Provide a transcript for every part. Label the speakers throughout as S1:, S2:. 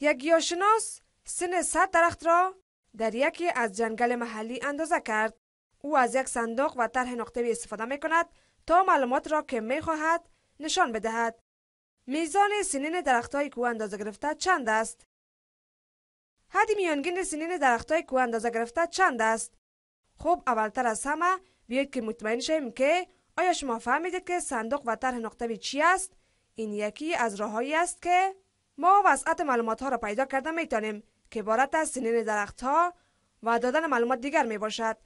S1: یک گیاهشناس سن صد درخت را در یکی از جنگل محلی اندازه کرد او از یک صندوق و طرح نقطه استفاده می کند تا معلومات را که می خواهد نشان بدهد میزان سنین درخت که او اندازه گرفته چند است حد میانگین سنین درخت که او اندازه گرفته چند است خب اولتر از همه بیاید که مطمئن شویم که آیا شما فهمیدید که صندوق و طرح نقطه چی است این یکی از راههایی است که ما وسعت معلومات ها را پیدا کرده می که عبارت از سنین درخت ها و دادن معلومات دیگر می باشد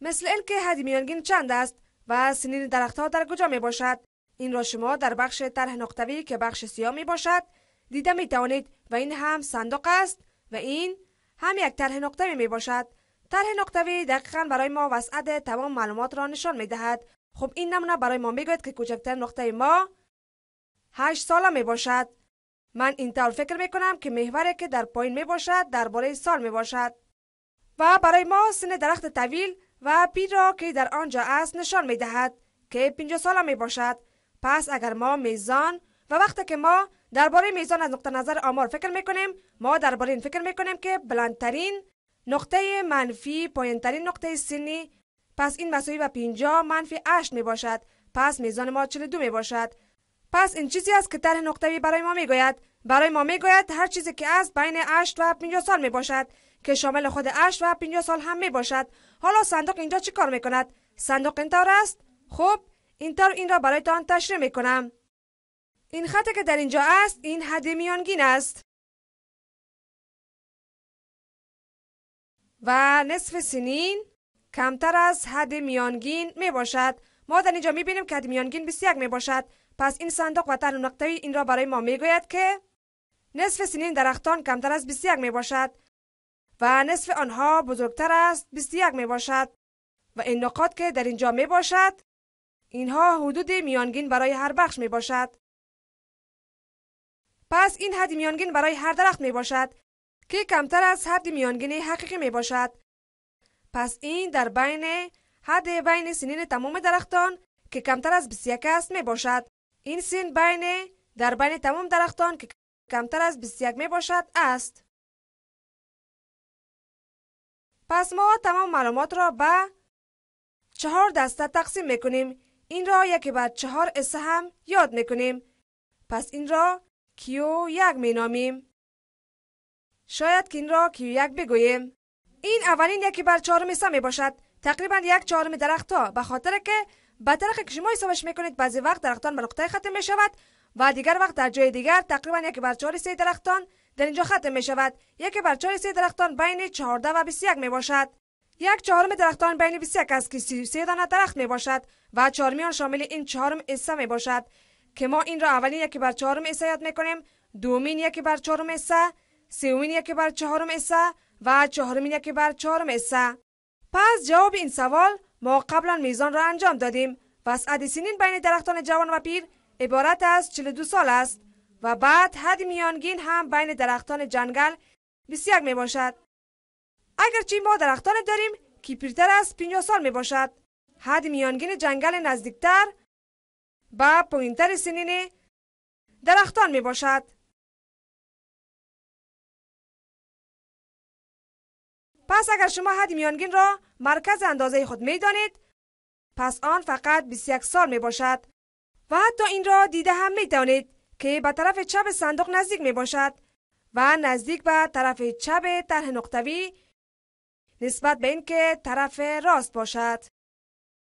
S1: مثل اینکه حد میانگین چند است و سنین درخت ها در کجا می باشد این را شما در بخش طرح نقطوی که بخش سیاه می باشد دیده می توانید و این هم صندوق است و این هم یک طرح نقطوی می باشد طرح نقطوی دقیقا برای ما وسعت تمام معلومات را نشان می دهد خب این نمونه برای ما گوید که کوچکتر نقطه ما هشت ساله می باشد من این فکر می کنم که محوری که در پایین می باشد درباره سال می باشد و برای ما سن درخت طویل و پی را که در آنجا است نشان می دهد که 50 سال می باشد پس اگر ما میزان و وقتی که ما درباره میزان از نقطه نظر آمار فکر می کنیم ما درباره این فکر می کنیم که بلندترین نقطه منفی پایینترین نقطه سنی پس این مساوی به 50 منفی 8 می باشد پس میزان ما 42 می باشد پس این چیزی است که طرح نقطه برای ما میگوید برای ما میگوید هر چیزی که است بین 8 و 50 سال می باشد که شامل خود 8 و 50 سال هم می باشد حالا صندوق اینجا چی کار می کند صندوق اینطور است خب اینطور این را تان تشریح می کنم این خط که در اینجا است این حد میانگین است و نصف سنین کمتر از حد میانگین می باشد ما در اینجا می بینیم که حد میانگین 21 می باشد پس این صندوق و تن نقطه این را برای ما میگوید که نصف سنین درختان کمتر از 21 می باشد و نصف آنها بزرگتر است 21 می باشد و این نقاط که در اینجا می باشد اینها حدود میانگین برای هر بخش می باشد. پس این حد میانگین برای هر درخت می باشد که کمتر از حد میانگین حقیقی می باشد. پس این در بین حد بین سنین تمام درختان که کمتر از 21 است می باشد. این سین بین در بین تمام درختان که کمتر از 21 می باشد است. پس ما تمام معلومات را به چهار دسته تقسیم میکنیم. این را یکی بعد چهار اسه هم یاد میکنیم. پس این را کیو یک می نامیم. شاید که این را کیو یک بگوییم. این اولین یکی بر چهارم سه می باشد. تقریبا یک چهارم درخت ها به خاطر که به طرق که شما حسابش میکنید بعضی وقت درختان به نقطه ختم می شود و دیگر وقت در جای دیگر تقریبا یک بر چهار سه درختان در اینجا ختم می شود یک بر چهار سه درختان بین 14 و 21 می باشد یک چهارم درختان بین 21 است که 33 دانه درخت می باشد و چهارمی آن شامل این چهارم حصه می باشد که ما این را اولین یک بر چهارم حصه یاد می کنیم دومین یک بر چهارم حصه سومین یک بر چهارم حصه و چهارمین یک بر چهارم حصه پس جواب این سوال ما قبلا میزان را انجام دادیم وسعت سنین بین درختان جوان و پیر عبارت از 42 سال است و بعد حد میانگین هم بین درختان جنگل 21 می باشد. اگرچه ما درختان داریم که پیرتر از 50 سال می باشد. حد میانگین جنگل نزدیکتر به پوینتر سنین درختان می باشد. پس اگر شما حد میانگین را مرکز اندازه خود می دانید پس آن فقط 21 سال می باشد و حتی این را دیده هم می که به طرف چپ صندوق نزدیک می باشد و نزدیک به طرف چپ طرح نقطوی نسبت به اینکه طرف راست باشد.